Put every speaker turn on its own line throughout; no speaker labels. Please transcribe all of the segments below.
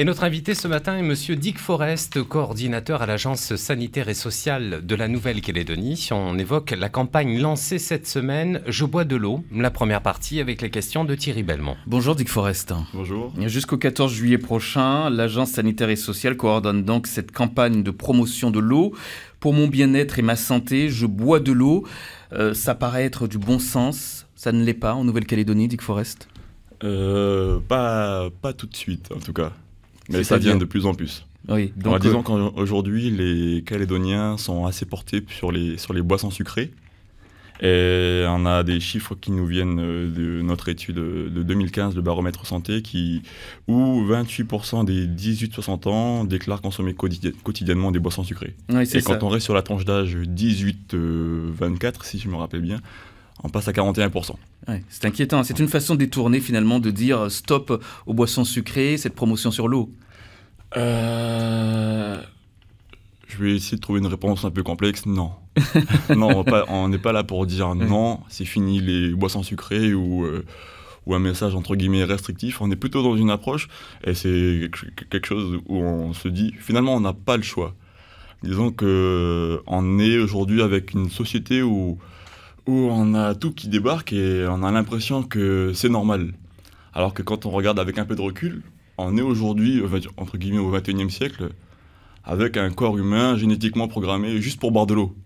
Et notre invité ce matin est Monsieur Dick Forrest, coordinateur à l'Agence sanitaire et sociale de la Nouvelle-Calédonie. si On évoque la campagne lancée cette semaine Je bois
de l'eau, la première partie avec les questions de Thierry Belmont. Bonjour Dick Forrest Bonjour. Jusqu'au 14 juillet prochain, l'Agence sanitaire et sociale coordonne donc cette campagne de promotion de l'eau. Pour mon bien-être et ma santé, je bois de l'eau. Euh, ça paraît être du bon sens.
Ça ne l'est pas en Nouvelle-Calédonie, Dick Forest euh, pas tout de suite, en tout cas. Mais ça vient de plus en plus. Oui, donc, en euh, qu'aujourd'hui, les Calédoniens sont assez portés sur les, sur les boissons sucrées. Et on a des chiffres qui nous viennent euh, de notre étude de 2015, le baromètre santé, qui, où 28% des 18-60 ans déclarent consommer quotidiennement des boissons sucrées. Et quand on reste sur la tranche d'âge 18-24, euh, si je me rappelle bien, on passe à 41%.
c'est inquiétant. C'est une façon détournée finalement de dire stop
aux boissons sucrées, cette promotion sur l'eau. Euh, je vais essayer de trouver une réponse un peu complexe. Non. non, on n'est pas là pour dire non, c'est fini les boissons sucrées ou, euh, ou un message entre guillemets restrictif. On est plutôt dans une approche et c'est quelque chose où on se dit finalement on n'a pas le choix. Disons qu'on euh, est aujourd'hui avec une société où où on a tout qui débarque et on a l'impression que c'est normal. Alors que quand on regarde avec un peu de recul, on est aujourd'hui, euh, entre guillemets, au XXIe siècle, avec un corps humain génétiquement programmé juste pour boire de l'eau.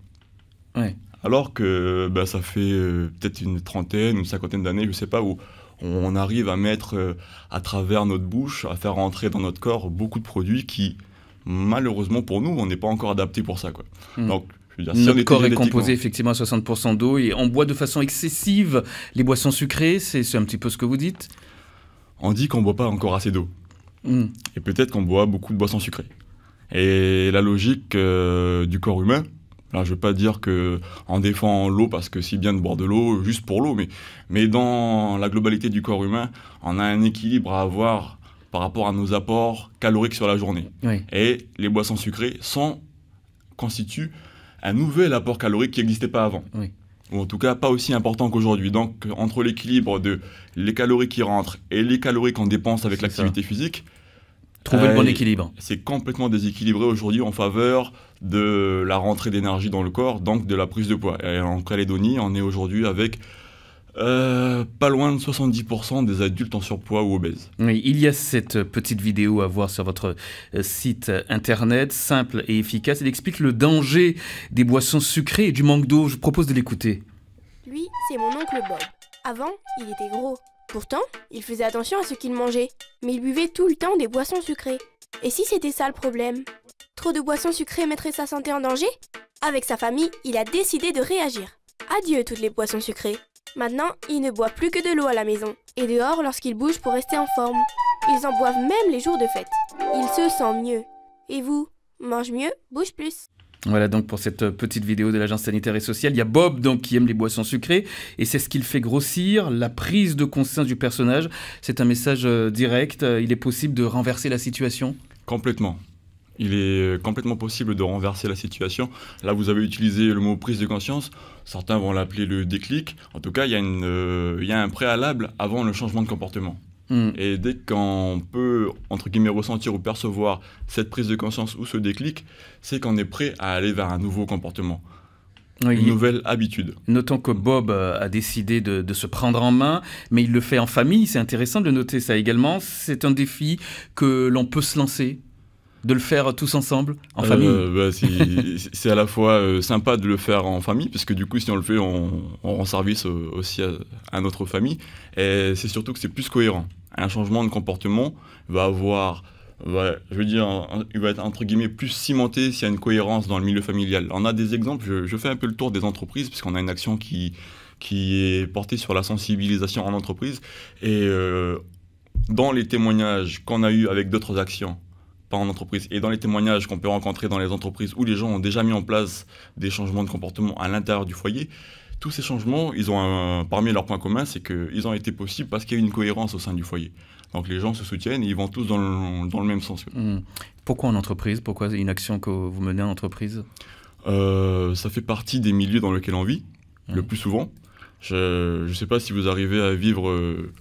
Alors que bah, ça fait euh, peut-être une trentaine, une cinquantaine d'années, je sais pas, où on arrive à mettre euh, à travers notre bouche, à faire entrer dans notre corps beaucoup de produits qui, malheureusement pour nous, on n'est pas encore adapté pour ça. Quoi. Hmm. Donc notre corps est composé hein.
effectivement à 60% d'eau et on boit de façon excessive
les boissons sucrées, c'est un petit peu ce que vous dites On dit qu'on ne boit pas encore assez d'eau. Hmm. Et peut-être qu'on boit beaucoup de boissons sucrées. Et la logique euh, du corps humain, je ne veux pas dire que en défend l'eau parce que c'est bien de boire de l'eau juste pour l'eau, mais, dans la globalité du corps humain, on a un équilibre à avoir par rapport à nos apports caloriques sur la journée. Et les boissons sucrées sont, constituent un nouvel apport calorique qui n'existait pas avant. Ou en tout cas pas aussi important qu'aujourd'hui. Donc entre l'équilibre de les calories qui rentrent et les calories qu'on dépense avec l'activité physique, Trouver le bon euh, équilibre. C'est complètement déséquilibré aujourd'hui en faveur de la rentrée d'énergie dans le corps, donc de la prise de poids. Et en Calédonie, on est aujourd'hui avec euh, pas loin de 70% des adultes en surpoids ou obèses. Oui, il y a cette
petite vidéo à voir sur votre euh, site internet, simple et efficace. Elle explique le danger des boissons sucrées et du manque d'eau. Je vous propose de l'écouter.
Lui, c'est mon oncle Bob. Avant, il était gros. Pourtant, il faisait attention à ce qu'il mangeait. Mais il buvait tout le temps des boissons sucrées. Et si c'était ça le problème Trop de boissons sucrées mettrait sa santé en danger Avec sa famille, il a décidé de réagir. Adieu toutes les boissons sucrées. Maintenant, ils ne boivent plus que de l'eau à la maison, et dehors lorsqu'ils bougent pour rester en forme. Ils en boivent même les jours de fête. Ils se sentent mieux. Et vous, mange mieux, bouge plus.
Voilà donc pour cette petite vidéo de l'agence sanitaire et sociale. Il y a Bob donc qui aime les boissons sucrées et c'est ce qu'il fait grossir la prise de conscience du personnage. C'est un message euh, direct. Euh, il est possible
de renverser la situation. Complètement. Il est euh, complètement possible de renverser la situation. Là, vous avez utilisé le mot prise de conscience. Certains vont l'appeler le déclic. En tout cas, il y, a euh, un préalable avant le changement de comportement. Hmm. Et dès qu'on peut, entre guillemets, ressentir ou percevoir cette prise de conscience ou ce déclic, c'est qu'on est prêt à aller vers un nouveau comportement. Une nouvelle habitude. Notons que Bob euh, a décidé
de, se prendre en main, mais il le fait en famille. C'est intéressant de noter ça également. C'est un défi que l'on peut se lancer de le faire tous ensemble, en famille euh, bah,
C'est à la fois euh, sympa de le faire en famille, parce que du coup, si on le fait, on, rend service euh, aussi à, notre famille. Et c'est surtout que c'est plus cohérent. Un changement de comportement va avoir, je veux dire, il va être entre guillemets plus cimenté s'il y a une cohérence dans le milieu familial. On a des exemples, je, je fais un peu le tour des entreprises, puisqu'on a une action qui, qui est portée sur la sensibilisation en entreprise. Et dans les témoignages qu'on a eu avec d'autres actions, en entreprise. Et dans les témoignages qu'on peut rencontrer dans les entreprises où les gens ont déjà mis en place des changements de comportement à l'intérieur du foyer, tous ces changements, ils ont un, parmi leurs points communs, c'est qu'ils ont été possibles parce qu'il y a une cohérence au sein du foyer. Donc les gens se soutiennent et ils vont tous dans le, dans le même sens. Mmh. Pourquoi en entreprise Pourquoi une action que vous menez en entreprise euh, Ça fait partie des milieux dans lesquels on vit, mmh. le plus souvent. Je ne sais pas si vous arrivez à vivre euh,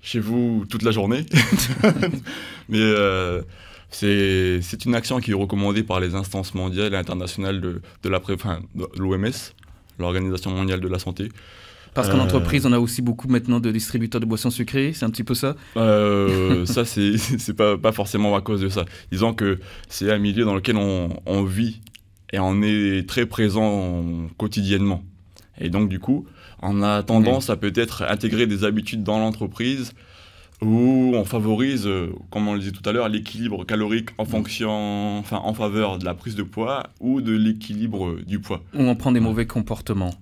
chez vous toute la journée, mais euh, c'est une action qui est recommandée par les instances mondiales et internationales de, de l'OMS, enfin, l'Organisation mondiale de la santé. Parce qu'en euh, entreprise, on a aussi beaucoup maintenant de distributeurs de boissons sucrées, c'est un petit peu ça euh, Ça, c'est pas, pas forcément à cause de ça. Disons que c'est un milieu dans lequel on, vit et on est très présent quotidiennement. Et donc, du coup, on a tendance à peut-être intégrer des habitudes dans l'entreprise ou on favorise, euh, comme on le disait tout à l'heure, l'équilibre calorique en fonction, enfin en faveur de la prise de poids ou de l'équilibre du poids. Ou on prend des mauvais comportements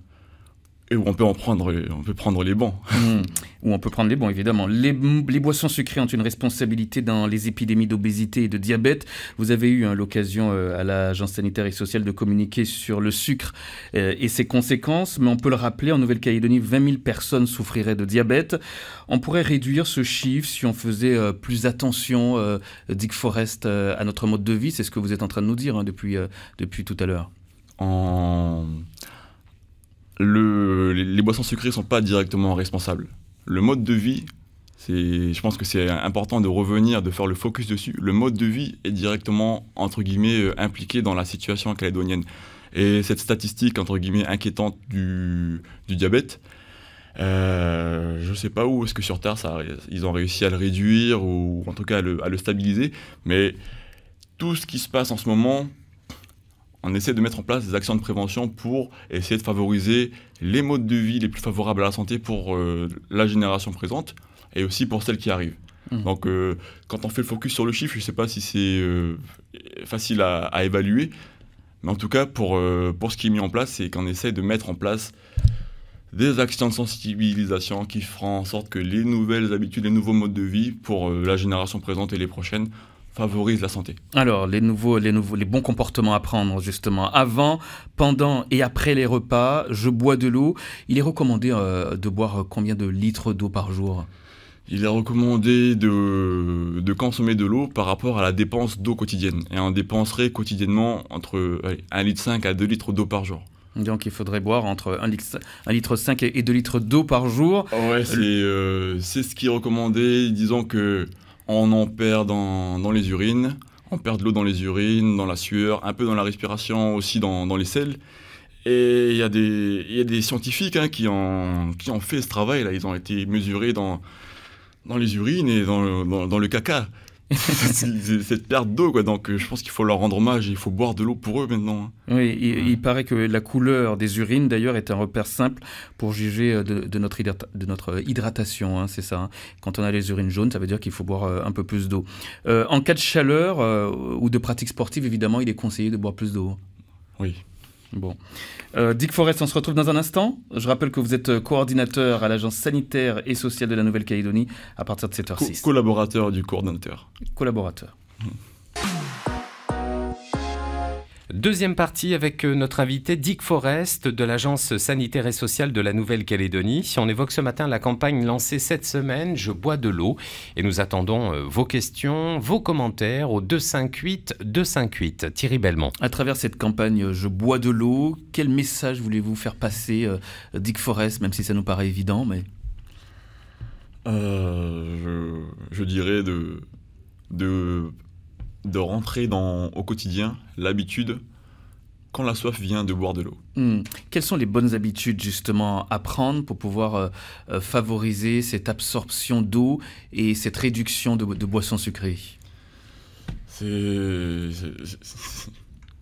et on peut en prendre, on peut prendre
les bons. Hmm. Où on peut prendre les bons, évidemment. Les, boissons sucrées ont une responsabilité dans les épidémies d'obésité et de diabète. Vous avez eu hein, l'occasion euh, à l'Agence sanitaire et sociale de communiquer sur le sucre euh, et ses conséquences, mais on peut le rappeler, en Nouvelle-Calédonie, 20 000 personnes souffriraient de diabète. On pourrait réduire ce chiffre si on faisait euh, plus attention, Dick Forest, à notre mode de vie. C'est ce que vous êtes en train de nous dire hein, depuis, depuis tout à l'heure.
En le, les, boissons sucrées ne sont pas directement responsables. Le mode de vie, je pense que c'est important de revenir, de faire le focus dessus. Le mode de vie est directement, entre guillemets, euh, impliqué dans la situation calédonienne. Et cette statistique, entre guillemets, inquiétante du, diabète, euh, je ne sais pas où est-ce que sur Terre ça, ils ont réussi à le réduire ou en tout cas à le stabiliser, mais tout ce qui se passe en ce moment on essaie de mettre en place des actions de prévention pour essayer de favoriser les modes de vie les plus favorables à la santé pour euh, la génération présente et aussi pour celles qui arrivent. Mmh. Donc, euh, quand on fait le focus sur le chiffre, je ne sais pas si c'est euh, facile à, évaluer, mais en tout cas, pour, pour ce qui est mis en place, c'est qu'on essaie de mettre en place des actions de sensibilisation qui feront en sorte que les nouvelles habitudes, les nouveaux modes de vie pour la génération présente et les prochaines favorise la santé. Alors, les nouveaux, les nouveaux, les bons comportements à prendre, justement.
Avant, pendant et après les repas, je bois de l'eau. Il est recommandé euh, de boire
combien de litres d'eau par jour il est recommandé de, de consommer de l'eau par rapport à la dépense d'eau quotidienne. Et on dépenserait quotidiennement entre 1,5 litre à 2 litres d'eau par jour. Donc il faudrait boire entre 1 litre, litre 5 et 2 litres d'eau par jour. Ouais, euh, c'est ce qui est recommandé. Disons que on en perd dans, les urines, on perd de l'eau dans les urines, dans la sueur, un peu dans la respiration, aussi dans, les selles. Et il y, a des, scientifiques hein, qui, ont, fait ce travail-là. Ils ont été mesurés dans, les urines et dans le caca. cette perte d'eau, quoi. Donc, euh, je pense qu'il faut leur rendre hommage. Il faut boire de l'eau pour eux maintenant. Hein. Oui, il, paraît que
la couleur des urines, d'ailleurs, est un repère simple pour juger euh, de, notre, euh, hydratation. Hein, c'est ça. Hein. Quand on a les urines jaunes, ça veut dire qu'il faut boire un peu plus d'eau. en cas de chaleur ou de pratique sportive, évidemment, il est conseillé de boire plus d'eau. Oui. Bon. Euh, Dick Forest, on se retrouve dans un instant. Je rappelle que vous êtes euh, coordinateur à l'Agence sanitaire et sociale de la Nouvelle-Calédonie à partir de 7h06. collaborateur du coordinateur. Collaborateur. Mmh. Deuxième partie avec
euh, notre invité Dick Forest de l'Agence sanitaire et sociale de la Nouvelle-Calédonie. Si On évoque ce matin la campagne lancée cette semaine, Je bois de l'eau, et nous attendons euh, vos questions,
vos commentaires au 258-258. Thierry Belmont. À travers cette campagne euh, Je bois de l'eau, quel message voulez-vous faire passer, Dick Forest, même si ça nous paraît évident mais...
je, dirais de, de de rentrer dans, au quotidien l'habitude quand la soif vient de boire de l'eau. Hmm. Quelles sont les bonnes habitudes justement à prendre pour pouvoir euh,
euh, favoriser cette absorption d'eau et cette réduction de, boissons sucrées C'est...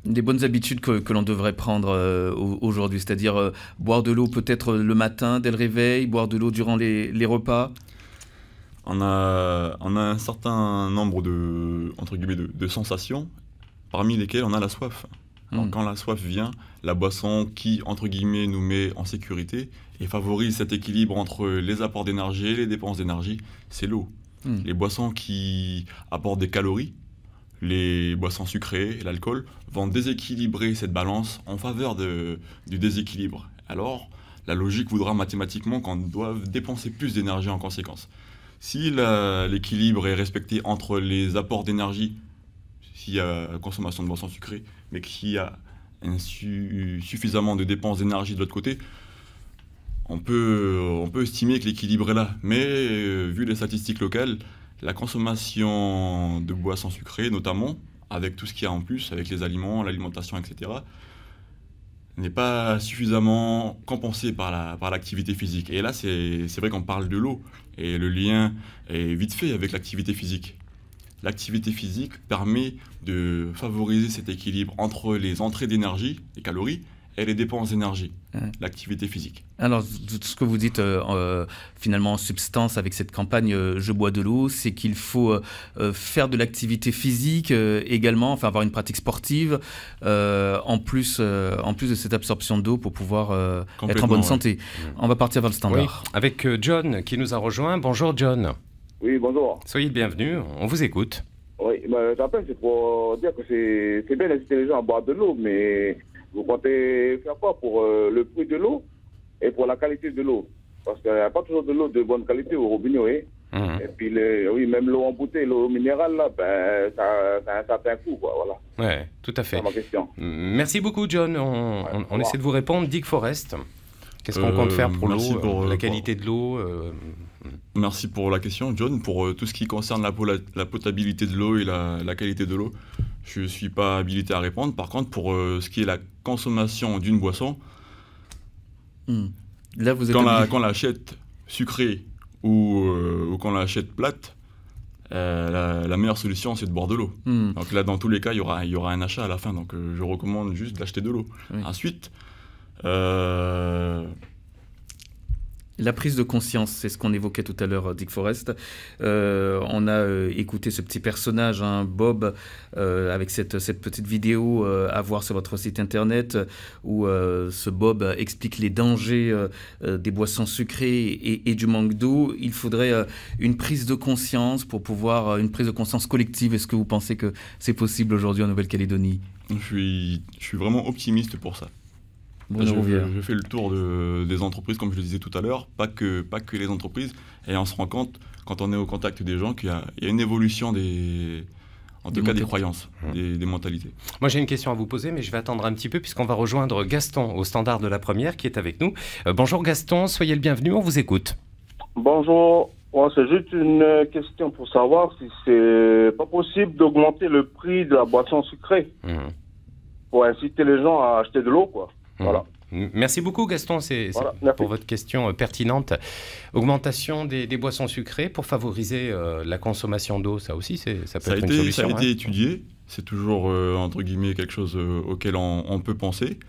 Des bonnes habitudes que, l'on devrait prendre euh, aujourd'hui, c'est-à-dire boire de l'eau peut-être le matin dès le réveil, boire de
l'eau durant les repas on a, un certain nombre de, sensations, parmi lesquelles on a la soif. Hmm. quand la soif vient, la boisson qui, entre guillemets, nous met en sécurité et favorise cet équilibre entre les apports d'énergie et les dépenses d'énergie, c'est l'eau. Hmm. Les boissons qui apportent des calories, les boissons sucrées, et l'alcool, vont déséquilibrer cette balance en faveur du déséquilibre. Alors, la logique voudra mathématiquement qu'on doive dépenser plus d'énergie en conséquence. Si l'équilibre est respecté entre les apports d'énergie, s'il y a consommation de boissons sucrées, mais qu'il y a suffisamment de dépenses d'énergie de l'autre côté, on peut, estimer que l'équilibre est là. Mais euh, vu les statistiques locales, la consommation de boissons sucrées, notamment, avec tout ce qu'il y a en plus, avec les aliments, l'alimentation, etc., n'est pas suffisamment compensé par l'activité physique. Et là, c'est vrai qu'on parle de l'eau et le lien est vite fait avec l'activité physique. L'activité physique permet de favoriser cet équilibre entre les entrées d'énergie, les calories, et les dépenses d'énergie, l'activité physique.
Alors, tout ce que vous dites euh, euh, finalement en substance avec cette campagne euh, Je bois de l'eau, c'est qu'il faut faire de l'activité physique également, enfin avoir une pratique sportive en, plus, en plus de cette absorption d'eau pour pouvoir être en bonne santé. On va partir vers le standard.
avec John qui nous a rejoint. Bonjour John. Oui, bonjour. Soyez le bienvenu, on vous écoute.
Oui, bah, j'appelle, c'est pour dire que c'est bien d'inciter les gens à boire de l'eau, mais vous comptez faire quoi pour euh, le prix de l'eau et pour la qualité de l'eau Parce qu'il n'y a pas toujours de l'eau de bonne qualité au robinet, mmh. Et puis, oui, même l'eau embouteillée, l'eau minérale, là, ben, ça, ça, a un certain coût, quoi,
voilà. tout à fait. Ma question. Merci beaucoup, John. On, essaie de vous répondre. Dick Forest, qu'est-ce qu'on compte euh, faire pour l'eau, euh, la qualité
de l'eau mmh. Merci pour la question, John. Pour tout ce qui concerne la, potabilité de l'eau et la, la qualité de l'eau, je ne suis pas habilité à répondre. Par contre, pour euh, ce qui est la consommation d'une boisson, hmm. quand, on l'achète sucrée ou, euh, quand on l'achète plate, euh, la, meilleure solution, c'est de boire de l'eau. Hmm. Donc là, dans tous les cas, il y aura, y aura un achat à la fin. Donc je recommande juste d'acheter de l'eau. Ensuite, la prise de
conscience, c'est ce qu'on évoquait tout à l'heure, euh, Dick Forrest. Euh, on a euh, écouté ce petit personnage, hein, Bob, avec cette, petite vidéo à voir sur votre site internet, où ce Bob explique les dangers des boissons sucrées et, du manque d'eau. Il faudrait une prise de conscience pour pouvoir, une prise de conscience collective. Est-ce que vous pensez que c'est possible aujourd'hui en Nouvelle-Calédonie je suis vraiment optimiste
pour ça bonjour je, fais le tour des entreprises, comme je le disais tout à l'heure, pas que, pas que les entreprises. Et on se rend compte, quand on est au contact des gens, qu'il y, a, une évolution des, en tout cas des croyances, des, mentalités. Moi j'ai une question à vous poser, mais je vais attendre un petit peu puisqu'on
va rejoindre Gaston au standard de la première qui est avec nous. Euh, bonjour Gaston, soyez le bienvenu, on vous écoute.
Bonjour, c'est juste une question pour savoir si c'est pas possible d'augmenter le prix de la boisson sucrée mmh. pour inciter les gens à
acheter de l'eau, quoi.
Merci beaucoup Gaston c'est, pour votre question euh, pertinente. Augmentation des, boissons sucrées pour favoriser euh, la consommation d'eau, ça aussi, ça peut être une solution. Ça a été hein.
étudié, c'est toujours euh, entre guillemets quelque chose auquel on, peut penser.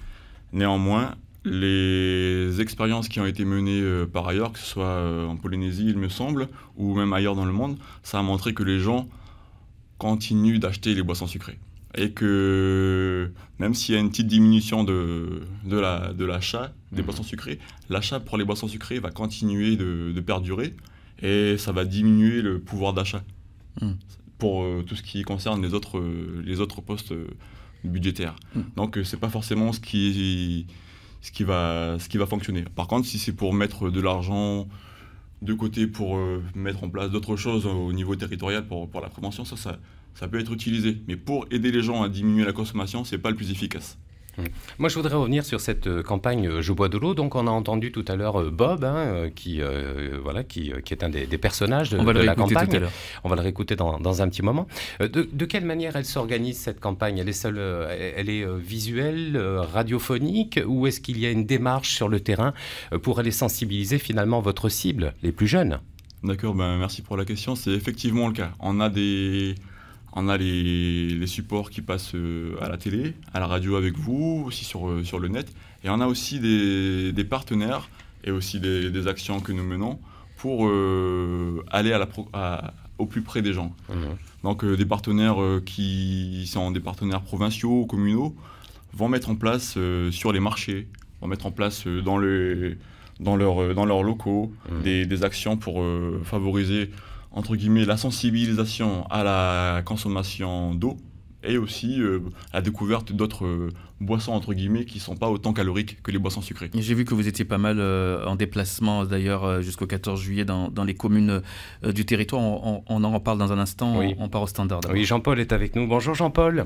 Néanmoins, les expériences qui ont été menées par ailleurs, que ce soit en Polynésie, il me semble, ou même ailleurs dans le monde, ça a montré que les gens continuent d'acheter les boissons sucrées et que même s'il y a une petite diminution de, de l'achat des mhm. boissons sucrées, l'achat pour les boissons sucrées va continuer de, perdurer et ça va diminuer le pouvoir d'achat mhm. pour euh, tout ce qui concerne les autres, euh, les autres postes euh, budgétaires. Mhm. Donc, Donc c'est pas forcément ce qui, ce, qui va, ce qui va fonctionner. Par contre, si c'est pour mettre de l'argent de côté pour mettre en place d'autres choses au niveau territorial pour, pour la prévention, ça, ça, ça peut être utilisé. Mais pour aider les gens à diminuer la consommation, ce n'est pas le plus efficace. Hum.
Moi, je voudrais revenir sur cette euh, campagne euh, Je bois de l'eau. Donc, on a entendu tout à l'heure euh, Bob, hein, qui, voilà, qui, est un des, personnages de, la campagne. on va le réécouter dans, un petit moment. De, de quelle manière elle s'organise cette campagne Elle est seule, elle est visuelle, radiophonique, ou est-ce qu'il y a une démarche sur le terrain pour aller sensibiliser finalement votre
cible, les plus jeunes D'accord, ben merci pour la question. C'est effectivement le cas. On a des on a les, supports qui passent euh, à la télé, à la radio avec vous, aussi sur, euh, sur le net. Et on a aussi des, partenaires et aussi des, actions que nous menons pour euh, aller au plus près des gens. Ah Donc des partenaires qui sont des partenaires provinciaux, communaux, vont mettre en place sur les marchés, vont mettre en place dans, les, dans, dans leurs locaux mmh. des, actions pour favoriser entre guillemets, la sensibilisation à la consommation d'eau et aussi euh, la découverte d'autres euh, boissons entre guillemets qui sont pas autant caloriques que les boissons sucrées.
J'ai vu que vous étiez pas mal euh, en déplacement d'ailleurs jusqu'au 14 juillet dans, les communes du territoire. On, en parle dans un instant. On, part au standard. Oui, Jean-Paul est avec nous. Bonjour Jean-Paul.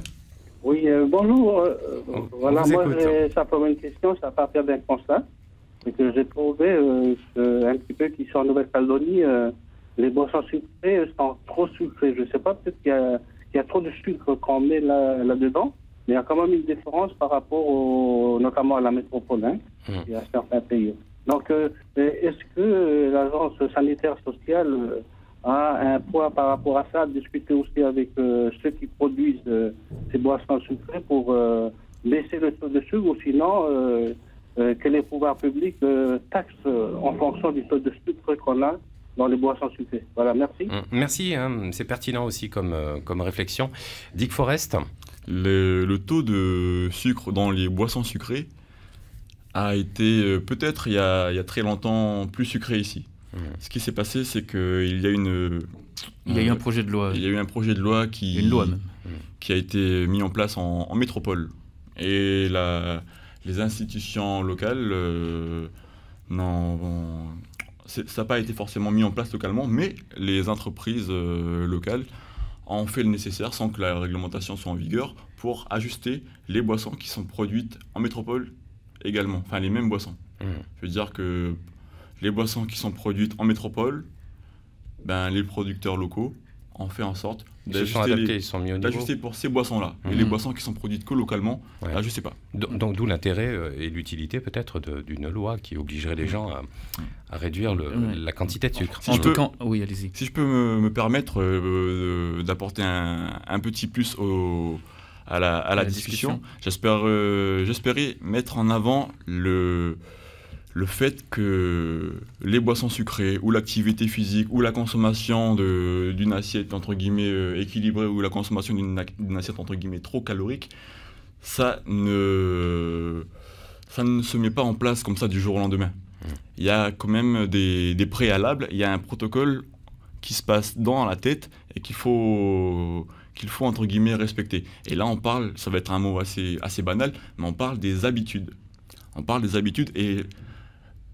Oui, bonjour. voilà, moi j'ai simplement une question, c'est à partir d'un constat que j'ai trouvé un petit peu qui sont en Nouvelle-Calédonie les boissons sucrées sont trop sucrées. Je ne sais pas, peut-être qu'il y, a trop de sucre qu'on met là-dedans, mais il y a quand même une différence par rapport notamment à la métropole hein, mmh. et à certains pays. Donc, euh, est-ce que euh, l'agence sanitaire sociale euh, a un poids par rapport à ça, discuter aussi avec ceux qui produisent ces boissons sucrées pour baisser le taux de sucre ou sinon que les pouvoirs publics taxent en fonction du taux de sucre qu'on a dans les boissons sucrées. Voilà, merci. Mm, merci, hein. c'est pertinent aussi comme, euh, comme
réflexion. Dick Forest le, le, taux de sucre dans les boissons sucrées a été euh, peut-être il, il, y a très longtemps plus sucré ici. Mm. Ce qui s'est passé, c'est qu'il y a une... Il y a eu un projet de loi. Il y a eu un projet de loi qui, une loi qui a été mis en place en, métropole. Et la, les institutions locales euh, n'ont ça n'a pas été forcément mis en place localement, mais les entreprises euh, locales ont fait le nécessaire sans que la réglementation soit en vigueur pour ajuster les boissons qui sont produites en métropole également, enfin les mêmes boissons. Mmh. Je veux dire que les boissons qui sont produites en métropole, ben, les producteurs locaux ont fait en sorte ils sont adaptés, ils sont mieux au D'ajuster pour ces boissons-là. Et les mhm. boissons qui sont produites que localement, ah, je ne sais pas. Donc d'où
l'intérêt euh, et l'utilité peut-être d'une loi qui obligerait les gens à, réduire la quantité de sucre. Si je peux,
oui, allez Si je peux me, permettre euh, euh, d'apporter un, petit plus au à la, discussion. J'espère, j'espérais mettre en avant le, le fait que les boissons sucrées ou l'activité physique ou la consommation d'une assiette entre guillemets euh, équilibrée ou la consommation d'une assiette entre guillemets trop calorique, ça ne, ça ne se met pas en place comme ça du jour au lendemain. Mmh. Il y a quand même des, des préalables, il y a un protocole qui se passe dans la tête et qu'il faut qu'il faut entre guillemets respecter. Et là, on parle, ça va être un mot assez, assez banal, mais on parle des habitudes. On parle des habitudes et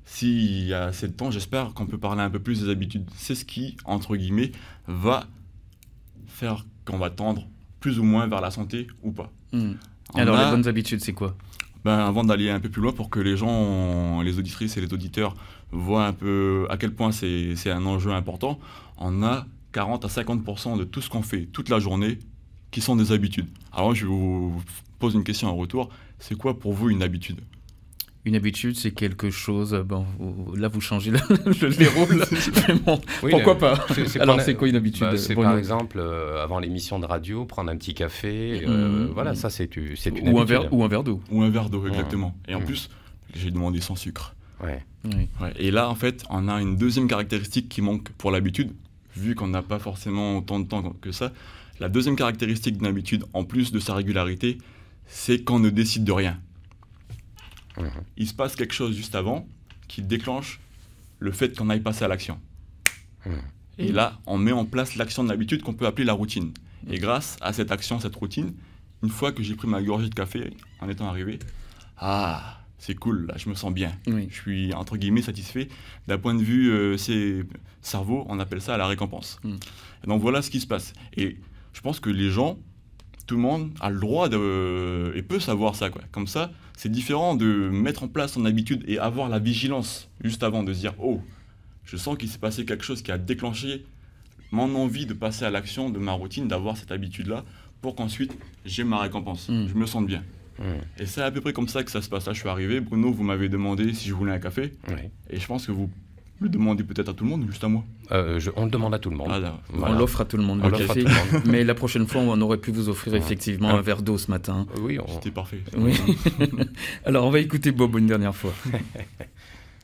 s'il y a assez de temps, j'espère qu'on peut parler un peu plus des habitudes. C'est ce qui, entre guillemets, va faire qu'on va tendre plus ou moins vers la santé ou pas. Hmm. Alors, les bonnes habitudes, c'est quoi ben, avant d'aller un peu plus loin pour que les gens, les auditrices et les auditeurs voient un peu à quel point c'est un enjeu important, on a 40 à 50% de tout ce qu'on fait toute la journée qui sont des habitudes. Alors je vous pose une question en retour, c'est quoi pour vous une habitude une habitude, c'est quelque chose. Ben, là, vous changez le, jeu de pourquoi euh, pas Alors, c'est quoi une habitude bah, C'est par
exemple, euh, avant l'émission de
radio, prendre un petit café. Euh, mm-hmm. voilà, ça, c'est une ou Un verre, ou un verre d'eau. Ou un verre d'eau, mm. exactement. Et en mm. plus, j'ai demandé sans sucre. Et là, en fait, on a une deuxième caractéristique qui manque pour l'habitude, vu qu'on n'a pas forcément autant de temps que ça. La deuxième caractéristique d'une habitude, en plus de sa régularité, c'est qu'on ne décide de rien. Mhm. il se passe quelque chose juste avant qui déclenche le fait qu'on aille passer à l'action. Mhm. Et là, on met en place l'action de l'habitude qu'on peut appeler la routine. Et grâce à cette action, cette routine, une fois que j'ai pris ma gorgée de café en étant arrivé, ah, c'est cool, là, je me sens bien. Je suis, entre guillemets, satisfait. D'un point de vue euh, cerveau, on appelle ça la récompense. Mm. donc voilà ce qui se passe. Et je pense que les gens tout le monde a le droit de, euh, et peut savoir ça. Quoi. Comme ça, c'est différent de mettre en place son habitude et avoir la vigilance juste avant de se dire Oh, je sens qu'il s'est passé quelque chose qui a déclenché mon envie de passer à l'action de ma routine, d'avoir cette habitude-là, pour qu'ensuite j'ai ma récompense. Hmm. Je me sente bien. Hmm. Et c'est à peu près comme ça que ça se passe. Là, je suis arrivé. Bruno, vous m'avez demandé si je voulais un café. Et je pense que vous le demander peut-être à tout le monde ou juste à moi euh, On le demande à tout le monde. Ah, on l'offre à tout le monde. le Mais la prochaine
fois, on aurait pu vous offrir effectivement ah. un verre d'eau ce matin. Euh, oui, c'était parfait. Alors, on va écouter Bob une dernière fois.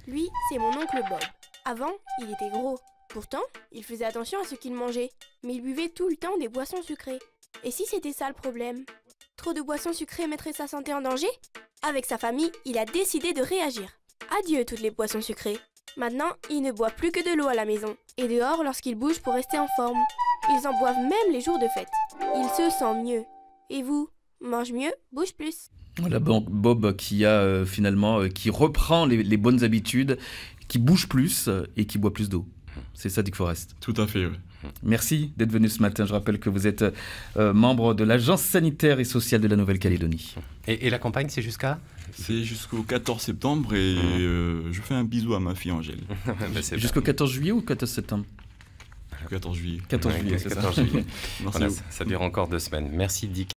Lui, c'est mon oncle Bob. Avant, il était gros. Pourtant, il faisait attention à ce qu'il mangeait. Mais il buvait tout le temps des boissons sucrées. Et si c'était ça le problème Trop de boissons sucrées mettrait sa santé en danger Avec sa famille, il a décidé de réagir. Adieu toutes les boissons sucrées. Maintenant, ils ne boivent plus que de l'eau à la maison, et dehors lorsqu'ils bougent pour rester en forme. Ils en boivent même les jours de fête. Ils se sentent mieux. Et vous Mange mieux, bouge plus.
Voilà Bob qui a euh, finalement euh, qui reprend les bonnes habitudes, qui bouge plus euh, et qui boit plus d'eau. C'est ça Dick Forest. Tout à fait, oui. Merci d'être venu ce matin. Je rappelle que vous êtes euh, membre de l'Agence sanitaire et sociale de la Nouvelle-Calédonie.
Et, la campagne, c'est jusqu'à C'est jusqu'au 14 septembre et euh, je fais un bisou à ma fille Angèle. Bah, jusqu'au 14 juillet ou 14 septembre 14 juillet. 14 juillet, c'est ça. Juillet. ça dure
encore deux semaines. Merci Dick.